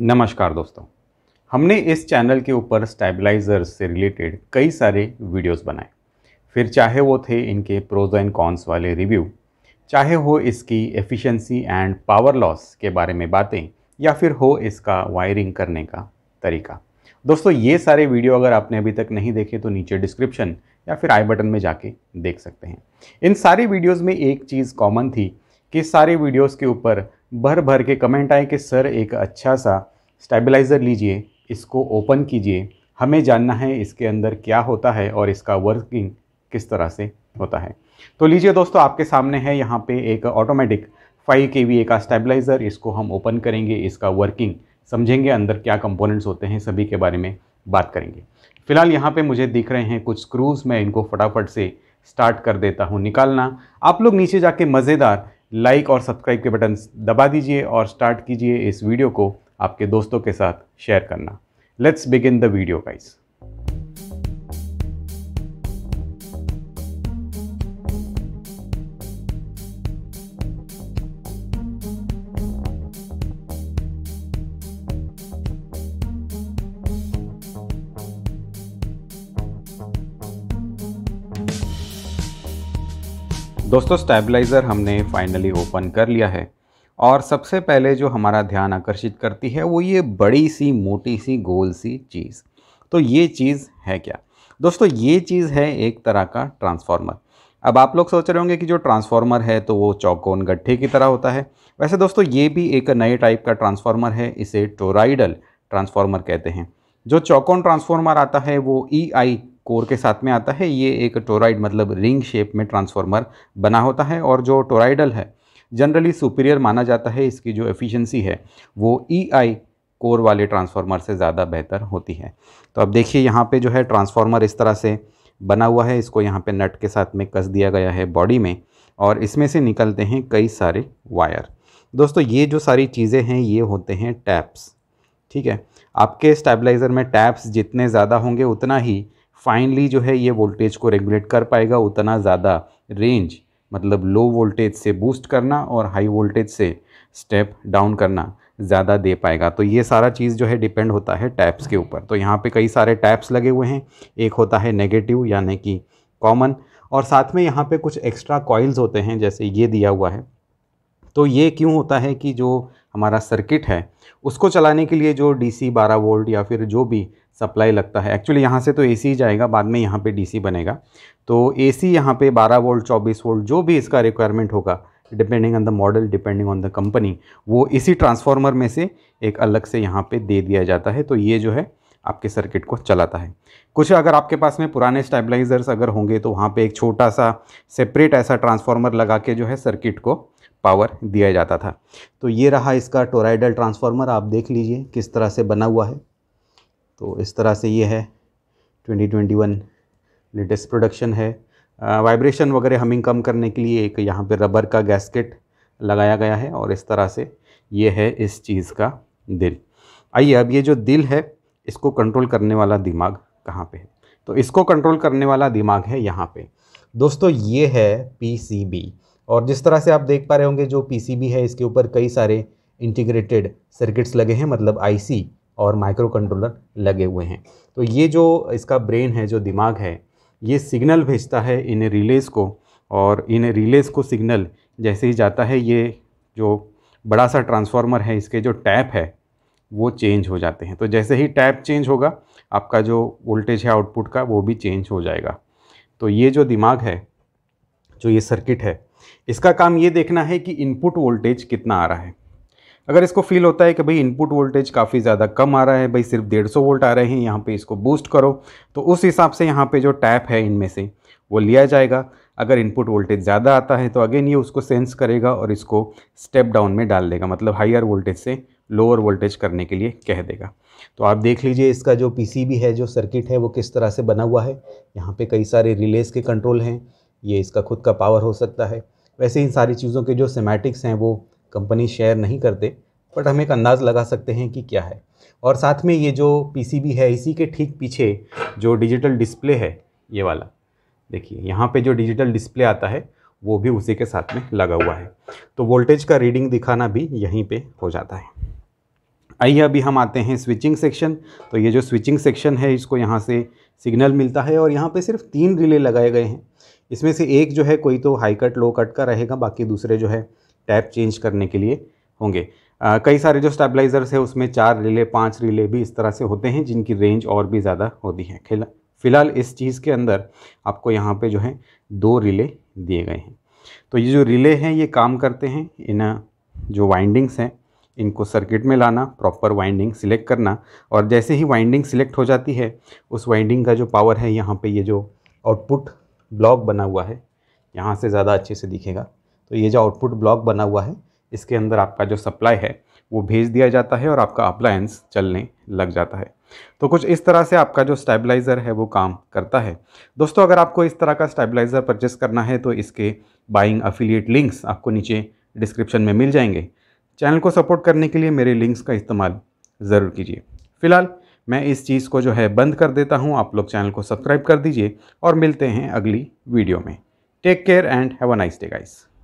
नमस्कार दोस्तों हमने इस चैनल के ऊपर स्टेबलाइजर से रिलेटेड कई सारे वीडियोस बनाए फिर चाहे वो थे इनके प्रोज एंड कॉन्स वाले रिव्यू चाहे हो इसकी एफिशिएंसी एंड पावर लॉस के बारे में बातें या फिर हो इसका वायरिंग करने का तरीका दोस्तों ये सारे वीडियो अगर आपने अभी तक नहीं देखे तो नीचे डिस्क्रिप्शन या फिर आई बटन में जाके देख सकते हैं इन सारे वीडियोज़ में एक चीज़ कॉमन थी कि सारे वीडियोज़ के ऊपर भर भर के कमेंट आए कि सर एक अच्छा सा स्टेबलाइज़र लीजिए इसको ओपन कीजिए हमें जानना है इसके अंदर क्या होता है और इसका वर्किंग किस तरह से होता है तो लीजिए दोस्तों आपके सामने है यहाँ पे एक ऑटोमेटिक 5 के वी का स्टेबलाइज़र इसको हम ओपन करेंगे इसका वर्किंग समझेंगे अंदर क्या कंपोनेंट्स होते हैं सभी के बारे में बात करेंगे फिलहाल यहाँ पे मुझे दिख रहे हैं कुछ स्क्रूज़ मैं इनको फटाफट से स्टार्ट कर देता हूँ निकालना आप लोग नीचे जाके मज़ेदार लाइक और सब्सक्राइब के बटन दबा दीजिए और स्टार्ट कीजिए इस वीडियो को आपके दोस्तों के साथ शेयर करना let's begin the video guys दोस्तों स्टेबलाइज़र हमने फाइनली ओपन कर लिया है और सबसे पहले जो हमारा ध्यान आकर्षित करती है वो ये बड़ी सी मोटी सी गोल सी चीज़ तो ये चीज़ है क्या दोस्तों ये चीज़ है एक तरह का ट्रांसफार्मर अब आप लोग सोच रहे होंगे कि जो ट्रांसफार्मर है तो वो चौकोन गड्ढे की तरह होता है वैसे दोस्तों ये भी एक नए टाइप का ट्रांसफार्मर है इसे टोराइडल ट्रांसफार्मर कहते हैं जो चौकोन ट्रांसफार्मर आता है वो ई e आई कोर के साथ में आता है ये एक टोराइड मतलब रिंग शेप में ट्रांसफॉर्मर बना होता है और जो टोराइडल है जनरली सुपीरियर माना जाता है इसकी जो एफिशिएंसी है वो ई e आई कोर वाले ट्रांसफार्मर से ज़्यादा बेहतर होती है तो अब देखिए यहाँ पे जो है ट्रांसफार्मर इस तरह से बना हुआ है इसको यहाँ पे नट के साथ में कस दिया गया है बॉडी में और इसमें से निकलते हैं कई सारे वायर दोस्तों ये जो सारी चीज़ें हैं ये होते हैं टैप्स ठीक है आपके स्टेबलाइज़र में टैप्स जितने ज़्यादा होंगे उतना ही फाइनली जो है ये वोल्टेज को रेगुलेट कर पाएगा उतना ज़्यादा रेंज मतलब लो वोल्टेज से बूस्ट करना और हाई वोल्टेज से स्टेप डाउन करना ज़्यादा दे पाएगा तो ये सारा चीज़ जो है डिपेंड होता है टैप्स के ऊपर तो यहाँ पे कई सारे टैप्स लगे हुए हैं एक होता है नेगेटिव यानी कि कॉमन और साथ में यहाँ पे कुछ एक्स्ट्रा कॉइल्स होते हैं जैसे ये दिया हुआ है तो ये क्यों होता है कि जो हमारा सर्किट है उसको चलाने के लिए जो डीसी 12 वोल्ट या फिर जो भी सप्लाई लगता है एक्चुअली यहाँ से तो एसी जाएगा बाद में यहाँ पे डीसी बनेगा तो एसी यहाँ पर बारह वोल्ट चौबीस वोल्ट जो भी इसका रिक्वायरमेंट होगा depending on the model depending on the company वो इसी ट्रांसफार्मर में से एक अलग से यहाँ पे दे दिया जाता है तो ये जो है आपके सर्किट को चलाता है कुछ अगर आपके पास में पुराने स्टेबलाइजर्स अगर होंगे तो वहाँ पे एक छोटा सा सेपरेट ऐसा ट्रांसफार्मर लगा के जो है सर्किट को पावर दिया जाता था तो ये रहा इसका टोराइडल ट्रांसफार्मर आप देख लीजिए किस तरह से बना हुआ है तो इस तरह से ये है 2021 लेटेस्ट प्रोडक्शन है वाइब्रेशन वगैरह हमिंग कम करने के लिए एक यहाँ पर रबर का गैसकेट लगाया गया है और इस तरह से ये है इस चीज़ का दिल आइए अब ये जो दिल है इसको कंट्रोल करने वाला दिमाग कहाँ पे है तो इसको कंट्रोल करने वाला दिमाग है यहाँ पे दोस्तों ये है पीसीबी और जिस तरह से आप देख पा रहे होंगे जो पीसीबी है इसके ऊपर कई सारे इंटीग्रेटेड सर्किट्स लगे हैं मतलब आईसी और माइक्रो कंट्रोलर लगे हुए हैं तो ये जो इसका ब्रेन है जो दिमाग है ये सिग्नल भेजता है इन रिलेज को और इन रिलेज को सिग्नल जैसे ही जाता है ये जो बड़ा सा ट्रांसफार्मर है इसके जो टैप है वो चेंज हो जाते हैं तो जैसे ही टैप चेंज होगा आपका जो वोल्टेज है आउटपुट का वो भी चेंज हो जाएगा तो ये जो दिमाग है जो ये सर्किट है इसका काम ये देखना है कि इनपुट वोल्टेज कितना आ रहा है अगर इसको फील होता है कि भाई इनपुट वोल्टेज काफ़ी ज़्यादा कम आ रहा है भाई सिर्फ डेढ़ सौ वोल्ट आ रहे हैं यहाँ पे इसको बूस्ट करो तो उस हिसाब से यहाँ पे जो टैप है इनमें से वो लिया जाएगा अगर इनपुट वोल्टेज ज़्यादा आता है तो अगेन ये उसको सेंस करेगा और इसको स्टेप डाउन में डाल देगा मतलब हाइयर वोल्टेज से लोअर वोल्टेज करने के लिए कह देगा तो आप देख लीजिए इसका जो पीसीबी है जो सर्किट है वो किस तरह से बना हुआ है यहाँ पे कई सारे रिलेज के कंट्रोल हैं ये इसका खुद का पावर हो सकता है वैसे इन सारी चीज़ों के जो सेमेटिक्स हैं वो कंपनी शेयर नहीं करते बट हम एक अंदाज़ लगा सकते हैं कि क्या है और साथ में ये जो पीसीबी है इसी के ठीक पीछे जो डिजिटल डिस्प्ले है ये वाला देखिए यहाँ पे जो डिजिटल डिस्प्ले आता है वो भी उसी के साथ में लगा हुआ है तो वोल्टेज का रीडिंग दिखाना भी यहीं पर हो जाता है आइए अभी हम आते हैं स्विचिंग सेक्शन तो ये जो स्विचिंग सेक्शन है इसको यहाँ से सिग्नल मिलता है और यहाँ पे सिर्फ तीन रिले लगाए गए हैं इसमें से एक जो है कोई तो हाई कट लो कट का रहेगा बाकी दूसरे जो है टैप चेंज करने के लिए होंगे आ, कई सारे जो स्टेबलाइजर्स है उसमें चार रिले पाँच रिले भी इस तरह से होते हैं जिनकी रेंज और भी ज़्यादा होती है फिलहाल इस चीज़ के अंदर आपको यहाँ पर जो है दो रिले दिए गए हैं तो ये जो रिले हैं ये काम करते हैं इन जो वाइंडिंग्स हैं इनको सर्किट में लाना प्रॉपर वाइंडिंग सिलेक्ट करना और जैसे ही वाइंडिंग सिलेक्ट हो जाती है उस वाइंडिंग का जो पावर है यहाँ पे ये जो आउटपुट ब्लॉक बना हुआ है यहाँ से ज़्यादा अच्छे से दिखेगा तो ये जो आउटपुट ब्लॉक बना हुआ है इसके अंदर आपका जो सप्लाई है वो भेज दिया जाता है और आपका अप्लायंस चलने लग जाता है तो कुछ इस तरह से आपका जो स्टेबलाइज़र है वो काम करता है दोस्तों अगर आपको इस तरह का स्टेबलाइज़र परचेस करना है तो इसके बाइंग अफिलिएट लिंक्स आपको नीचे डिस्क्रिप्शन में मिल जाएंगे चैनल को सपोर्ट करने के लिए मेरे लिंक्स का इस्तेमाल ज़रूर कीजिए फिलहाल मैं इस चीज़ को जो है बंद कर देता हूँ आप लोग चैनल को सब्सक्राइब कर दीजिए और मिलते हैं अगली वीडियो में take care and have a nice day guys